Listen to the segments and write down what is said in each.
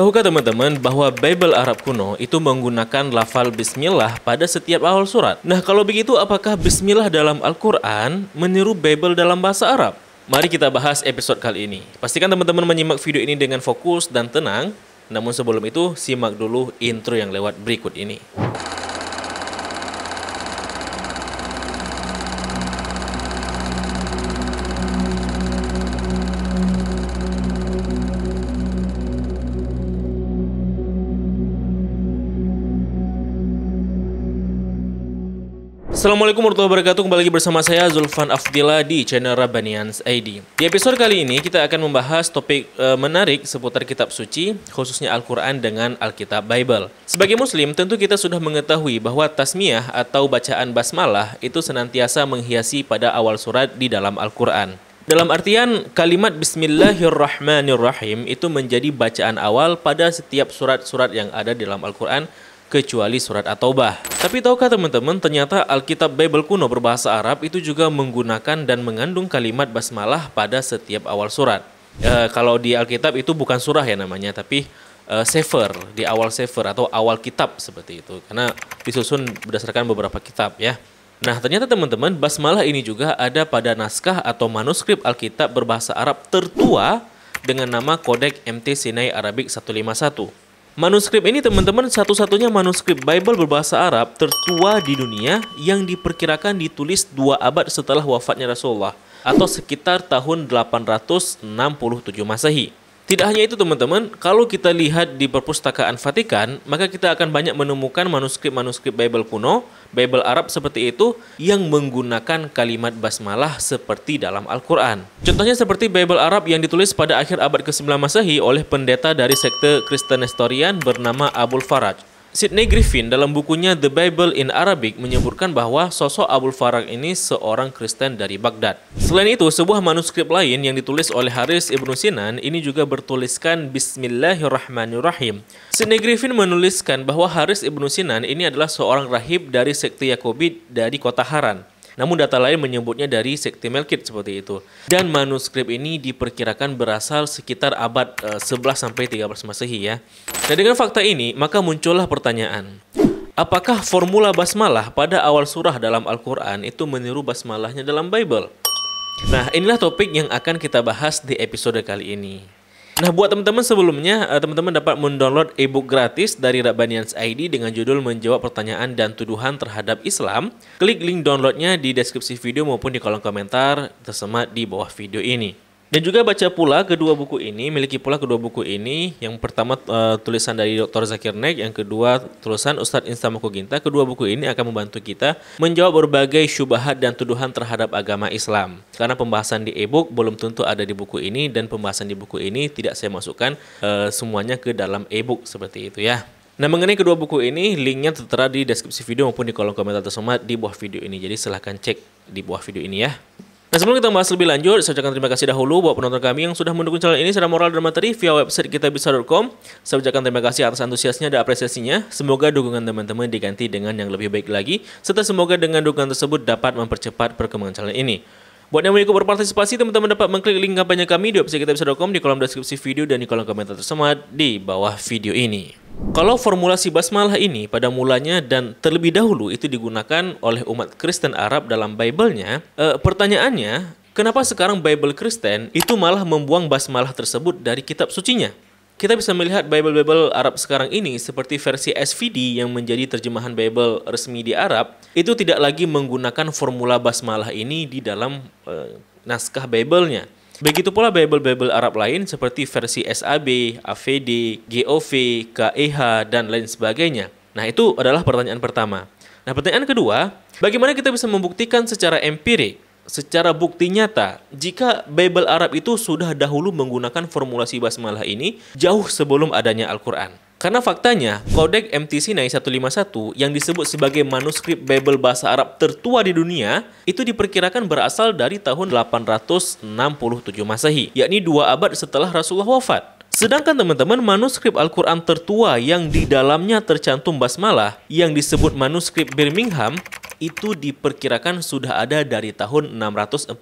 Tahukah teman-teman bahwa Bible Arab kuno itu menggunakan lafal bismillah pada setiap awal surat? Nah, kalau begitu apakah bismillah dalam Al-Qur'an meniru Bible dalam bahasa Arab? Mari kita bahas episode kali ini. Pastikan teman-teman menyimak video ini dengan fokus dan tenang. Namun sebelum itu, simak dulu intro yang lewat berikut ini. Assalamualaikum warahmatullahi wabarakatuh Kembali lagi bersama saya Zulfan Afdila di channel Rabanians ID Di episode kali ini kita akan membahas topik e, menarik seputar kitab suci Khususnya Al-Quran dengan Alkitab Bible Sebagai muslim tentu kita sudah mengetahui bahwa tasmiyah atau bacaan basmalah Itu senantiasa menghiasi pada awal surat di dalam Al-Quran dalam artian kalimat Bismillahirrahmanirrahim itu menjadi bacaan awal pada setiap surat-surat yang ada di dalam Al-Quran kecuali surat At-Taubah. Tapi tahukah teman-teman, ternyata Alkitab Bible kuno berbahasa Arab itu juga menggunakan dan mengandung kalimat basmalah pada setiap awal surat. E, kalau di Alkitab itu bukan surah ya namanya, tapi e, sefer, di awal sefer atau awal kitab seperti itu. Karena disusun berdasarkan beberapa kitab ya. Nah, ternyata teman-teman, basmalah ini juga ada pada naskah atau manuskrip Alkitab berbahasa Arab tertua dengan nama Kodek MT Sinai Arabik 151. Manuskrip ini teman-teman satu-satunya manuskrip Bible berbahasa Arab tertua di dunia yang diperkirakan ditulis dua abad setelah wafatnya Rasulullah atau sekitar tahun 867 Masehi. Tidak hanya itu teman-teman, kalau kita lihat di perpustakaan Vatikan, maka kita akan banyak menemukan manuskrip-manuskrip Bible kuno, Bible Arab seperti itu, yang menggunakan kalimat basmalah seperti dalam Al-Quran. Contohnya seperti Bible Arab yang ditulis pada akhir abad ke-9 Masehi oleh pendeta dari sekte Kristen Nestorian bernama Abul Faraj. Sidney Griffin dalam bukunya The Bible in Arabic menyebutkan bahwa sosok Abul Farag ini seorang Kristen dari Baghdad. Selain itu, sebuah manuskrip lain yang ditulis oleh Haris Ibnu Sinan ini juga bertuliskan Bismillahirrahmanirrahim. Sidney Griffin menuliskan bahwa Haris Ibnu Sinan ini adalah seorang rahib dari sekte Yakobit dari kota Haran. Namun data lain menyebutnya dari sekte Melkit seperti itu. Dan manuskrip ini diperkirakan berasal sekitar abad uh, eh, 11 sampai 13 Masehi ya. Dan dengan fakta ini, maka muncullah pertanyaan. Apakah formula basmalah pada awal surah dalam Al-Quran itu meniru basmalahnya dalam Bible? Nah, inilah topik yang akan kita bahas di episode kali ini. Nah, buat teman-teman sebelumnya, eh, teman-teman dapat mendownload e-book gratis dari Rabbanians ID dengan judul Menjawab Pertanyaan dan Tuduhan Terhadap Islam. Klik link downloadnya di deskripsi video maupun di kolom komentar tersemat di bawah video ini. Dan juga baca pula kedua buku ini, miliki pula kedua buku ini. Yang pertama uh, tulisan dari Dr. Zakir Naik, yang kedua tulisan Ustadz Instamoko Ginta. Kedua buku ini akan membantu kita menjawab berbagai syubhat dan tuduhan terhadap agama Islam. Karena pembahasan di e-book belum tentu ada di buku ini dan pembahasan di buku ini tidak saya masukkan uh, semuanya ke dalam e-book seperti itu ya. Nah mengenai kedua buku ini, linknya tertera di deskripsi video maupun di kolom komentar tersebut di bawah video ini. Jadi silahkan cek di bawah video ini ya. Nah sebelum kita bahas lebih lanjut, saya ucapkan terima kasih dahulu buat penonton kami yang sudah mendukung channel ini secara moral dan materi via website kitabisa.com. Saya ucapkan terima kasih atas antusiasnya dan apresiasinya. Semoga dukungan teman-teman diganti dengan yang lebih baik lagi, serta semoga dengan dukungan tersebut dapat mempercepat perkembangan channel ini. Buat yang mau ikut berpartisipasi, teman-teman dapat mengklik link kampanye kami di website kitabisa.com di kolom deskripsi video dan di kolom komentar tersemat di bawah video ini. Kalau formulasi basmalah ini pada mulanya dan terlebih dahulu itu digunakan oleh umat Kristen Arab dalam Bible-nya, e, pertanyaannya, kenapa sekarang Bible Kristen itu malah membuang basmalah tersebut dari kitab sucinya? Kita bisa melihat Bible-Bible Arab sekarang ini seperti versi SVD yang menjadi terjemahan Bible resmi di Arab, itu tidak lagi menggunakan formula basmalah ini di dalam e, naskah Bible-nya. Begitu pula Bible-Bible Arab lain seperti versi SAB, AVD, GOV, KEH, dan lain sebagainya. Nah, itu adalah pertanyaan pertama. Nah, pertanyaan kedua, bagaimana kita bisa membuktikan secara empirik secara bukti nyata, jika Bible Arab itu sudah dahulu menggunakan formulasi basmalah ini jauh sebelum adanya Al-Quran. Karena faktanya, kodek MTC 151 yang disebut sebagai manuskrip Bible bahasa Arab tertua di dunia itu diperkirakan berasal dari tahun 867 Masehi, yakni dua abad setelah Rasulullah wafat. Sedangkan teman-teman, manuskrip Al-Quran tertua yang di dalamnya tercantum basmalah yang disebut manuskrip Birmingham itu diperkirakan sudah ada dari tahun 645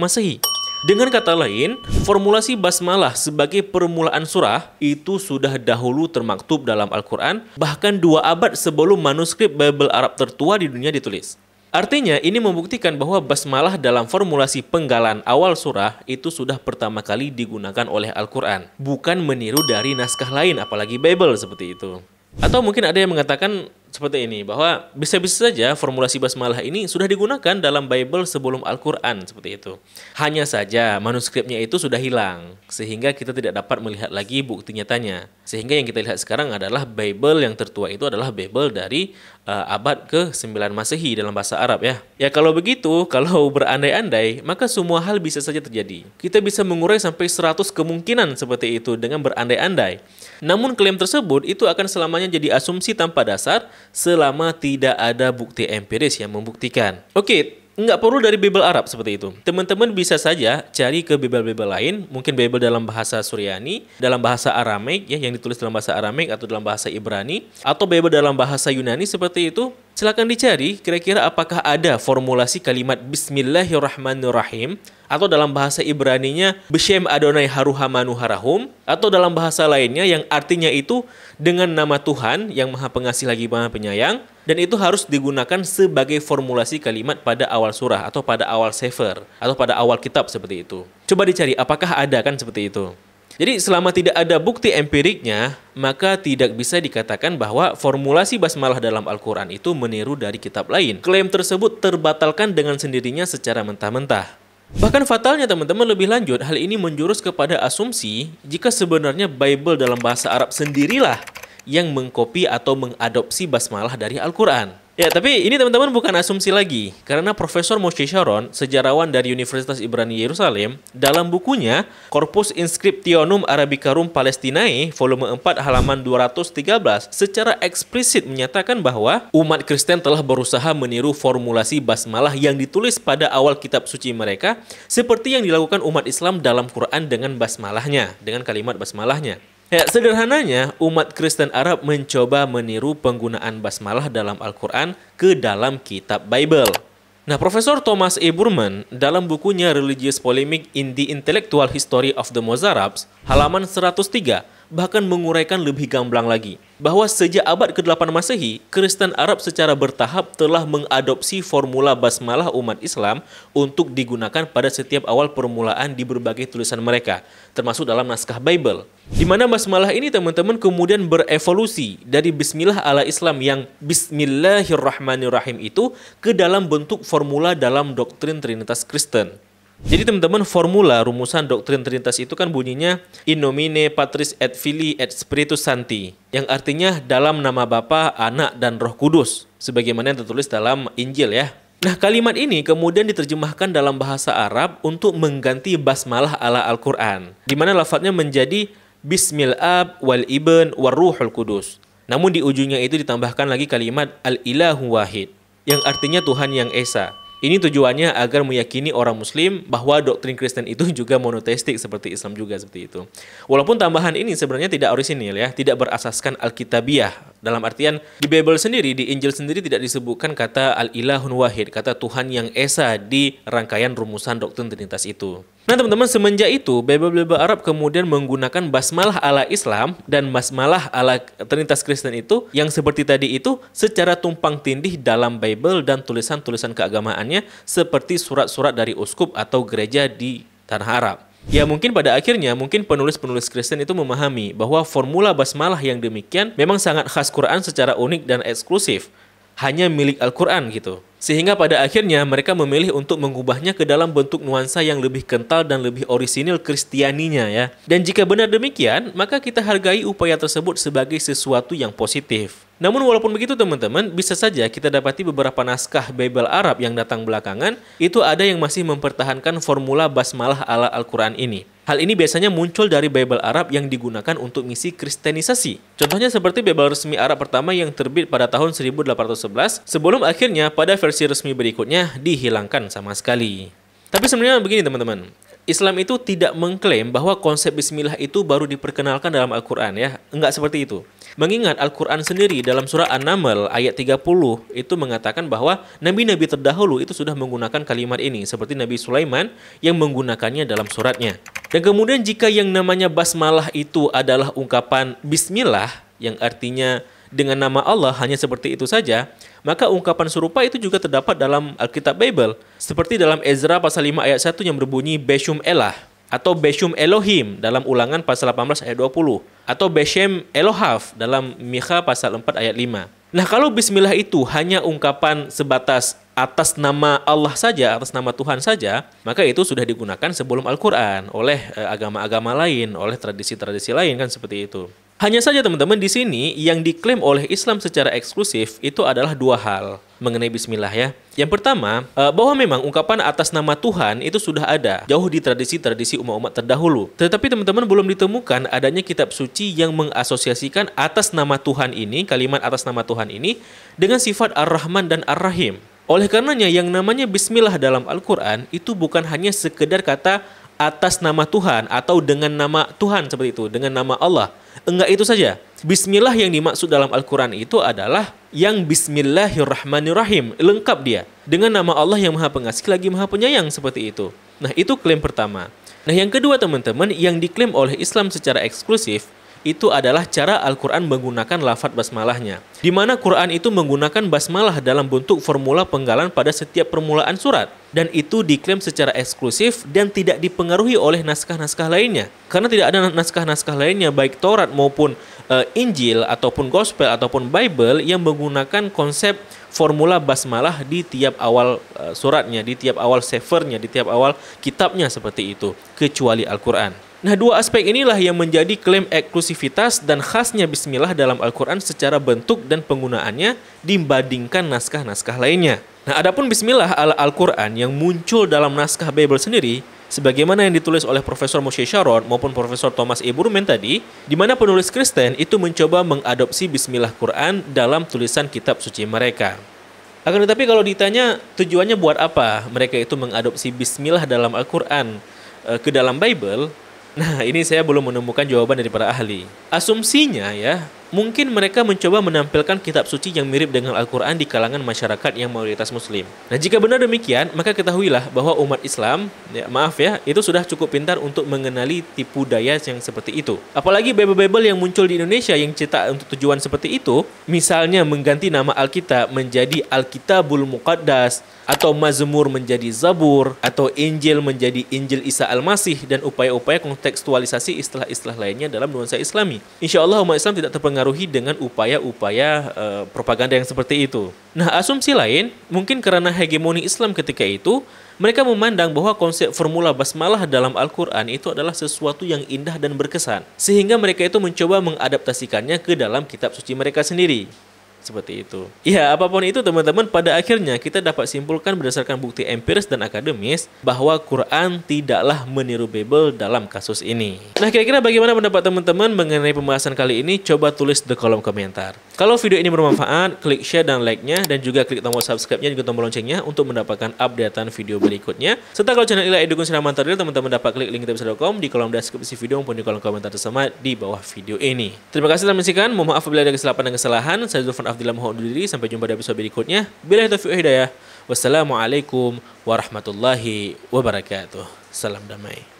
Masehi. Dengan kata lain, formulasi basmalah sebagai permulaan surah itu sudah dahulu termaktub dalam Al-Quran, bahkan dua abad sebelum manuskrip Bible Arab tertua di dunia ditulis. Artinya, ini membuktikan bahwa basmalah dalam formulasi penggalan awal surah itu sudah pertama kali digunakan oleh Al-Quran, bukan meniru dari naskah lain, apalagi Bible seperti itu. Atau mungkin ada yang mengatakan seperti ini bahwa bisa-bisa saja formulasi basmalah ini sudah digunakan dalam Bible sebelum Al-Qur'an seperti itu. Hanya saja manuskripnya itu sudah hilang sehingga kita tidak dapat melihat lagi bukti nyatanya. Sehingga yang kita lihat sekarang adalah Bible yang tertua itu adalah Bible dari uh, abad ke-9 Masehi dalam bahasa Arab ya. Ya kalau begitu, kalau berandai-andai, maka semua hal bisa saja terjadi. Kita bisa mengurai sampai 100 kemungkinan seperti itu dengan berandai-andai. Namun klaim tersebut itu akan selamanya jadi asumsi tanpa dasar selama tidak ada bukti empiris yang membuktikan. Oke, nggak perlu dari Bible Arab seperti itu. Teman-teman bisa saja cari ke Bible-Bible lain, mungkin Bible dalam bahasa Suryani, dalam bahasa Aramaik ya yang ditulis dalam bahasa Aramaik atau dalam bahasa Ibrani atau Bible dalam bahasa Yunani seperti itu Silakan dicari kira-kira apakah ada formulasi kalimat Bismillahirrahmanirrahim atau dalam bahasa Ibrani-nya Beshem Adonai Haruhamanu Harahum atau dalam bahasa lainnya yang artinya itu dengan nama Tuhan yang maha pengasih lagi maha penyayang dan itu harus digunakan sebagai formulasi kalimat pada awal surah atau pada awal sefer atau pada awal kitab seperti itu. Coba dicari apakah ada kan seperti itu. Jadi selama tidak ada bukti empiriknya, maka tidak bisa dikatakan bahwa formulasi basmalah dalam Al-Quran itu meniru dari kitab lain. Klaim tersebut terbatalkan dengan sendirinya secara mentah-mentah. Bahkan fatalnya teman-teman lebih lanjut, hal ini menjurus kepada asumsi jika sebenarnya Bible dalam bahasa Arab sendirilah yang mengkopi atau mengadopsi basmalah dari Al-Quran. Ya, tapi ini teman-teman bukan asumsi lagi, karena Profesor Moshe Sharon, sejarawan dari Universitas Ibrani Yerusalem, dalam bukunya Corpus Inscriptionum Arabicarum Palestinae, volume 4, halaman 213, secara eksplisit menyatakan bahwa umat Kristen telah berusaha meniru formulasi basmalah yang ditulis pada awal kitab suci mereka, seperti yang dilakukan umat Islam dalam Quran dengan basmalahnya, dengan kalimat basmalahnya. Ya, sederhananya, umat Kristen Arab mencoba meniru penggunaan basmalah dalam Al-Quran ke dalam kitab Bible. Nah, Profesor Thomas E. Burman dalam bukunya Religious Polemic in the Intellectual History of the Mozarabs, halaman 103, bahkan menguraikan lebih gamblang lagi bahwa sejak abad ke-8 Masehi, Kristen Arab secara bertahap telah mengadopsi formula basmalah umat Islam untuk digunakan pada setiap awal permulaan di berbagai tulisan mereka, termasuk dalam naskah Bible. Di mana basmalah ini teman-teman kemudian berevolusi dari bismillah ala Islam yang bismillahirrahmanirrahim itu ke dalam bentuk formula dalam doktrin Trinitas Kristen. Jadi teman-teman formula rumusan doktrin Trinitas itu kan bunyinya in nomine patris et fili et spiritus santi yang artinya dalam nama Bapa, Anak dan Roh Kudus sebagaimana yang tertulis dalam Injil ya. Nah, kalimat ini kemudian diterjemahkan dalam bahasa Arab untuk mengganti basmalah ala Al-Qur'an di mana lafadznya menjadi Bismil Ab wal Ibn war Ruhul Kudus. Namun di ujungnya itu ditambahkan lagi kalimat Al-Ilahu Wahid yang artinya Tuhan yang Esa. Ini tujuannya agar meyakini orang muslim bahwa doktrin Kristen itu juga monoteistik seperti Islam juga seperti itu. Walaupun tambahan ini sebenarnya tidak orisinil ya, tidak berasaskan Alkitabiah. Dalam artian di Bible sendiri, di Injil sendiri tidak disebutkan kata al-ilahun wahid, kata Tuhan yang esa di rangkaian rumusan doktrin Trinitas itu. Nah teman-teman, semenjak itu Bible-Bible Arab kemudian menggunakan basmalah ala Islam dan basmalah ala Trinitas Kristen itu yang seperti tadi itu secara tumpang tindih dalam Bible dan tulisan-tulisan keagamaan lainnya seperti surat-surat dari uskup atau gereja di tanah Arab. Ya mungkin pada akhirnya mungkin penulis-penulis Kristen itu memahami bahwa formula basmalah yang demikian memang sangat khas Quran secara unik dan eksklusif, hanya milik Al-Quran gitu. Sehingga pada akhirnya mereka memilih untuk mengubahnya ke dalam bentuk nuansa yang lebih kental dan lebih orisinil kristianinya ya. Dan jika benar demikian, maka kita hargai upaya tersebut sebagai sesuatu yang positif. Namun walaupun begitu teman-teman, bisa saja kita dapati beberapa naskah Bible Arab yang datang belakangan, itu ada yang masih mempertahankan formula basmalah ala Al-Quran ini. Hal ini biasanya muncul dari Bible Arab yang digunakan untuk misi kristenisasi. Contohnya seperti Bible resmi Arab pertama yang terbit pada tahun 1811, sebelum akhirnya pada versi resmi berikutnya dihilangkan sama sekali. Tapi sebenarnya begini teman-teman, Islam itu tidak mengklaim bahwa konsep bismillah itu baru diperkenalkan dalam Al-Quran ya, enggak seperti itu. Mengingat Al-Quran sendiri dalam surah An-Naml ayat 30 itu mengatakan bahwa nabi-nabi terdahulu itu sudah menggunakan kalimat ini seperti Nabi Sulaiman yang menggunakannya dalam suratnya. Dan kemudian jika yang namanya basmalah itu adalah ungkapan bismillah yang artinya dengan nama Allah hanya seperti itu saja, maka ungkapan serupa itu juga terdapat dalam Alkitab Bible, seperti dalam Ezra pasal 5 ayat 1 yang berbunyi Beshum Elah atau Beshum Elohim dalam Ulangan pasal 18 ayat 20 atau Beshem Elohav dalam Mikha pasal 4 ayat 5. Nah, kalau bismillah itu hanya ungkapan sebatas atas nama Allah saja, atas nama Tuhan saja, maka itu sudah digunakan sebelum Al-Qur'an oleh eh, agama-agama lain, oleh tradisi-tradisi lain kan seperti itu. Hanya saja teman-teman di sini yang diklaim oleh Islam secara eksklusif itu adalah dua hal mengenai bismillah ya. Yang pertama, eh, bahwa memang ungkapan atas nama Tuhan itu sudah ada jauh di tradisi-tradisi umat-umat terdahulu. Tetapi teman-teman belum ditemukan adanya kitab suci yang mengasosiasikan atas nama Tuhan ini, kalimat atas nama Tuhan ini dengan sifat Ar-Rahman dan Ar-Rahim. Oleh karenanya yang namanya bismillah dalam Al-Qur'an itu bukan hanya sekedar kata atas nama Tuhan atau dengan nama Tuhan seperti itu, dengan nama Allah. Enggak itu saja. Bismillah yang dimaksud dalam Al-Quran itu adalah yang Bismillahirrahmanirrahim. Lengkap dia. Dengan nama Allah yang maha pengasih lagi maha penyayang seperti itu. Nah itu klaim pertama. Nah yang kedua teman-teman yang diklaim oleh Islam secara eksklusif itu adalah cara Al-Quran menggunakan lafat basmalahnya. Di mana Quran itu menggunakan basmalah dalam bentuk formula penggalan pada setiap permulaan surat. Dan itu diklaim secara eksklusif dan tidak dipengaruhi oleh naskah-naskah lainnya. Karena tidak ada naskah-naskah lainnya baik Taurat maupun e, Injil ataupun Gospel ataupun Bible yang menggunakan konsep formula basmalah di tiap awal eh, suratnya, di tiap awal sefernya, di tiap awal kitabnya seperti itu. Kecuali Al-Quran. Nah, dua aspek inilah yang menjadi klaim eksklusivitas dan khasnya bismillah dalam Al-Qur'an secara bentuk dan penggunaannya dibandingkan naskah-naskah lainnya. Nah, adapun bismillah ala Al-Qur'an yang muncul dalam naskah Bible sendiri sebagaimana yang ditulis oleh Profesor Moshe Sharon maupun Profesor Thomas E. Burman tadi, di mana penulis Kristen itu mencoba mengadopsi bismillah Quran dalam tulisan kitab suci mereka. Akan tetapi kalau ditanya tujuannya buat apa mereka itu mengadopsi bismillah dalam Al-Qur'an eh, ke dalam Bible, Nah, ini saya belum menemukan jawaban dari para ahli. Asumsinya ya, Mungkin mereka mencoba menampilkan kitab suci yang mirip dengan Al-Quran di kalangan masyarakat yang mayoritas muslim. Nah jika benar demikian, maka ketahuilah bahwa umat Islam, ya, maaf ya, itu sudah cukup pintar untuk mengenali tipu daya yang seperti itu. Apalagi Bible-Bible yang muncul di Indonesia yang cetak untuk tujuan seperti itu, misalnya mengganti nama Alkitab menjadi Alkitabul Muqaddas, atau Mazmur menjadi Zabur, atau Injil menjadi Injil Isa Al-Masih, dan upaya-upaya kontekstualisasi istilah-istilah lainnya dalam nuansa islami. Insya Allah umat Islam tidak terpengaruh dipengaruhi dengan upaya-upaya uh, propaganda yang seperti itu. Nah, asumsi lain, mungkin karena hegemoni Islam ketika itu, mereka memandang bahwa konsep formula basmalah dalam Al-Quran itu adalah sesuatu yang indah dan berkesan, sehingga mereka itu mencoba mengadaptasikannya ke dalam kitab suci mereka sendiri seperti itu. Ya, apapun itu teman-teman, pada akhirnya kita dapat simpulkan berdasarkan bukti empiris dan akademis bahwa Quran tidaklah meniru Bible dalam kasus ini. Nah, kira-kira bagaimana pendapat teman-teman mengenai pembahasan kali ini? Coba tulis di kolom komentar. Kalau video ini bermanfaat, klik share dan like-nya dan juga klik tombol subscribe-nya juga tombol loncengnya untuk mendapatkan updatean video berikutnya. Serta kalau channel ini dukung sinar material, teman-teman dapat klik link tips.com di kolom deskripsi video maupun di kolom komentar tersebut di bawah video ini. Terima kasih telah menyaksikan. Mohon maaf apabila ada kesalahan dan kesalahan. Saya Zulfan afdillah mohon diri. Sampai jumpa di episode berikutnya. Bila taufiq hidayah. Wassalamualaikum warahmatullahi wabarakatuh. Salam damai.